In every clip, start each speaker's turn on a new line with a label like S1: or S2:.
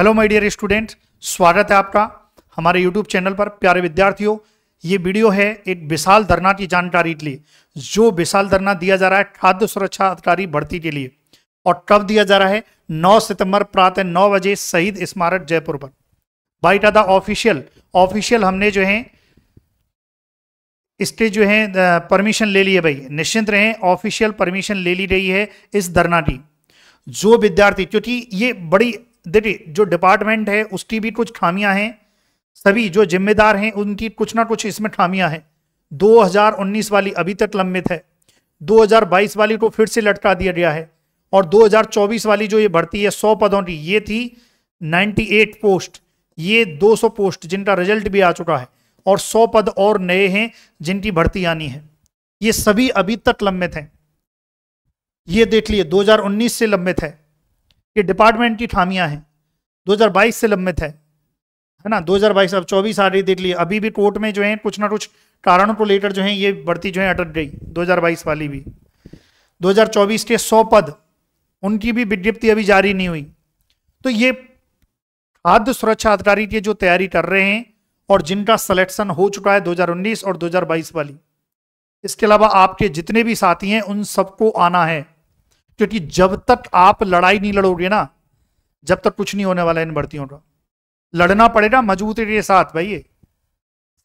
S1: hello my dear student स्वागत है आपका हमारे यूट्यूब चैनल पर प्यारे विद्यार्थियों ये वीडियो है एक विशाल धरना की जानकारी के लिए जो विशाल धरना दिया जा रहा है खाद्य सुरक्षा अधिकारी भर्ती के लिए और कब दिया जा रहा है 9 सितंबर प्रातः 9 बजे शहीद स्मारक जयपुर पर बाई द ऑफिशियल ऑफिशियल हमने जो है इसके जो है परमिशन ले ली है भाई निश्चिंत रहें ऑफिशियल परमिशन ले ली गई है इस धरना की जो विद्यार्थी क्योंकि ये बड़ी देखिए जो डिपार्टमेंट है उसकी भी कुछ खामियां हैं सभी जो जिम्मेदार हैं उनकी कुछ ना कुछ इसमें खामियां हैं 2019 वाली अभी तक लंबित है 2022 वाली को फिर से लटका दिया गया है और 2024 वाली जो ये भर्ती है 100 पदों की ये थी 98 पोस्ट ये 200 पोस्ट जिनका रिजल्ट भी आ चुका है और 100 पद और नए हैं जिनकी भर्ती आनी है ये सभी अभी तक लंबित हैं ये देख लिए दो से लंबित है कि डिपार्टमेंट की खामियां हैं 2022 से लंबित है है ना 2022 अब 24 आ रही देख ली अभी भी कोर्ट में जो है कुछ ना कुछ कारणों को लेकर जो है ये बढ़ती जो है अटक गई 2022 वाली भी 2024 के 100 पद उनकी भी विज्ञप्ति अभी जारी नहीं हुई तो ये खाद्य सुरक्षा अधिकारी की जो तैयारी कर रहे हैं और जिनका सिलेक्शन हो चुका है 2019 और 2022 वाली इसके अलावा आपके जितने भी साथी हैं उन सबको आना है क्योंकि जब तक आप लड़ाई नहीं लड़ोगे ना जब तक कुछ नहीं होने वाला इन भर्तियों का लड़ना पड़ेगा मजबूती के साथ भाई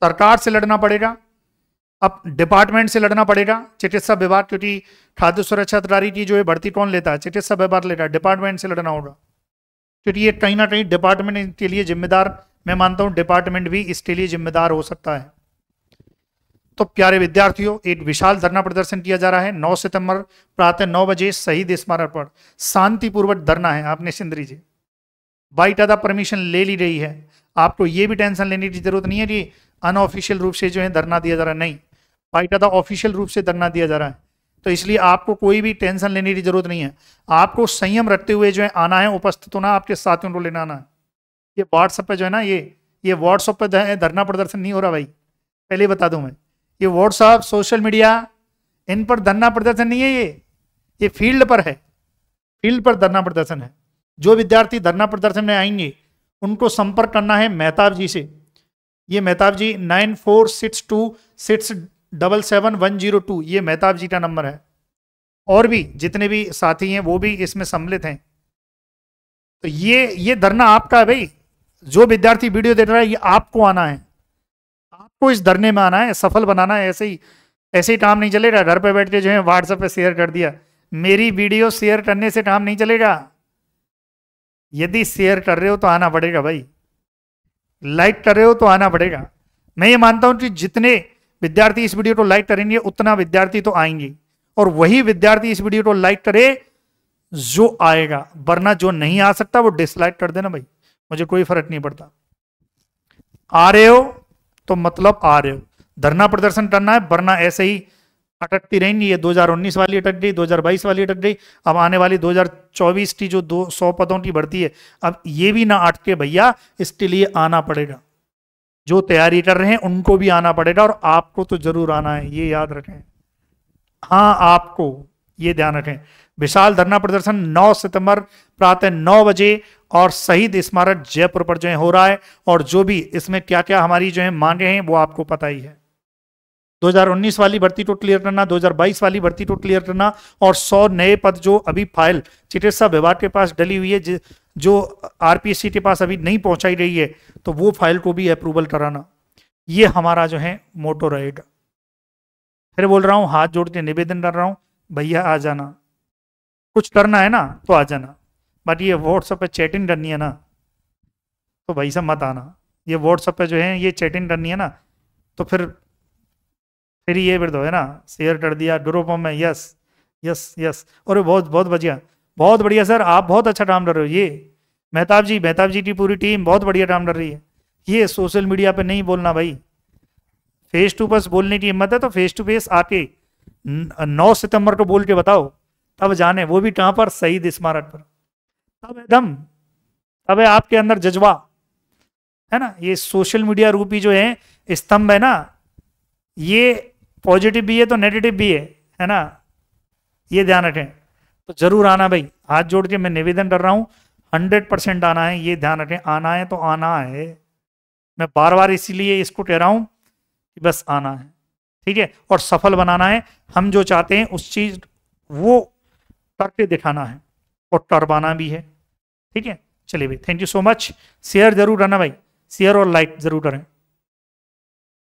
S1: सरकार से लड़ना पड़ेगा अब डिपार्टमेंट से लड़ना पड़ेगा चिकित्सा विभाग क्योंकि खाद्य सुरक्षा अधिकारी की जो ये भर्ती कौन लेता है चिकित्सा विभाग लेता है डिपार्टमेंट से लड़ना होगा क्योंकि ये कहीं ना कहीं डिपार्टमेंट के लिए जिम्मेदार मैं मानता हूँ डिपार्टमेंट भी इसके लिए जिम्मेदार हो सकता है तो प्यारे विद्यार्थियों एक विशाल धरना प्रदर्शन किया जा रहा है 9 सितंबर प्रातः 9 बजे शहीद स्मारक पर शांतिपूर्वक धरना है आपने निश्चिंत रहिए बाई टादा परमिशन ले ली रही है आपको ये भी टेंशन लेने की जरूरत नहीं है कि अनऑफिशियल रूप से जो है धरना दिया जा रहा है नहीं बाई टादा ऑफिशियल रूप से धरना दिया जा रहा है तो इसलिए आपको कोई भी टेंशन लेने की जरूरत नहीं है आपको संयम रखते हुए जो है आना है उपस्थित होना आपके साथियों को लेना आना है ये व्हाट्सएप पर जो है ना ये ये व्हाट्सएप पर धरना प्रदर्शन नहीं हो रहा भाई पहले बता दूं मैं ये व्हाट्सअप सोशल मीडिया इन पर धरना प्रदर्शन नहीं है ये ये फील्ड पर है फील्ड पर धरना प्रदर्शन है जो विद्यार्थी धरना प्रदर्शन में आएंगे उनको संपर्क करना है मेहताब जी से ये Mehtab ji nine four six two six double seven one zero two ये मेहताब जी का नंबर है और भी जितने भी साथी हैं वो भी इसमें सम्मिलित हैं तो ये ये धरना आपका है भाई जो विद्यार्थी वीडियो देख रहा है ये आपको आना है को इस धरने में आना है सफल बनाना है ऐसे ही ऐसे ही काम नहीं चलेगा घर पर बैठ के जो है व्हाट्सएप पर शेयर कर दिया मेरी वीडियो शेयर करने से काम नहीं चलेगा यदि शेयर कर रहे हो तो आना पड़ेगा भाई लाइक कर रहे हो तो आना पड़ेगा मैं ये मानता हूं कि जितने विद्यार्थी इस वीडियो को लाइक करेंगे उतना विद्यार्थी तो आएंगे और वही विद्यार्थी इस वीडियो को लाइक करे जो आएगा वरना जो नहीं आ सकता वो डिसलाइक कर देना भाई मुझे कोई फर्क नहीं पड़ता आ रहे हो तो मतलब आ रहे हो धरना प्रदर्शन करना है वरना ऐसे ही अटकती रहेंगी ये 2019 वाली अटक गई 2022 वाली अटक गई अब आने वाली 2024 की जो दो सौ पदों की भर्ती है अब ये भी ना अटके भैया इसके लिए आना पड़ेगा जो तैयारी कर रहे हैं उनको भी आना पड़ेगा और आपको तो जरूर आना है ये याद रखें हाँ आपको ये ध्यान रखें विशाल धरना प्रदर्शन 9 सितंबर प्रातः 9 बजे और शहीद स्मारक जयपुर पर जो है हो रहा है और जो भी इसमें क्या क्या हमारी जो है मांगे हैं वो आपको पता ही है 2019 वाली भर्ती टोट क्लियर करना 2022 वाली भर्ती टोट क्लियर करना और 100 नए पद जो अभी फाइल चिकित्सा विभाग के पास डली हुई है जो आरपीएससी के पास अभी नहीं पहुंचाई रही है तो वो फाइल को भी अप्रूवल कराना ये हमारा जो है मोटो रहेगा फिर बोल रहा हूँ हाथ जोड़ के निवेदन कर रहा हूँ भैया आ जाना कुछ करना है ना तो आ जाना बट ये व्हाट्सएप पे चैटिंग करनी है ना तो भाई सब मत आना ये व्हाट्सएप पे जो है ये चैटिंग करनी है ना तो फिर फिर ये फिर दो तो है ना शेयर कर दिया ग्रुपों में यस यस यस और बहुत बहुत बढ़िया बहुत बढ़िया सर आप बहुत अच्छा काम कर रहे हो ये मेहताब जी मेहताब जी की पूरी टीम बहुत बढ़िया काम कर रही है ये सोशल मीडिया पर नहीं बोलना भाई फेस टू फेस बोलने की हिम्मत है तो फेस टू फेस आपके नौ सितंबर को बोल के बताओ तब जाने वो भी कहां पर शहीद स्मारक पर तब एकदम तब है आपके अंदर जज्बा है ना ये सोशल मीडिया रूपी जो है स्तंभ है ना ये पॉजिटिव भी है तो नेगेटिव भी है है ना ये ध्यान रखें तो जरूर आना भाई हाथ जोड़ के मैं निवेदन कर रहा हूं हंड्रेड परसेंट आना है ये ध्यान रखें आना है तो आना है मैं बार बार इसीलिए इसको कह रहा हूं कि बस आना है ठीक है और सफल बनाना है हम जो चाहते हैं उस चीज वो करके दिखाना है और करवाना भी है ठीक है चलिए भाई thank you so much share जरूर करना भाई शेयर और लाइक जरूर करें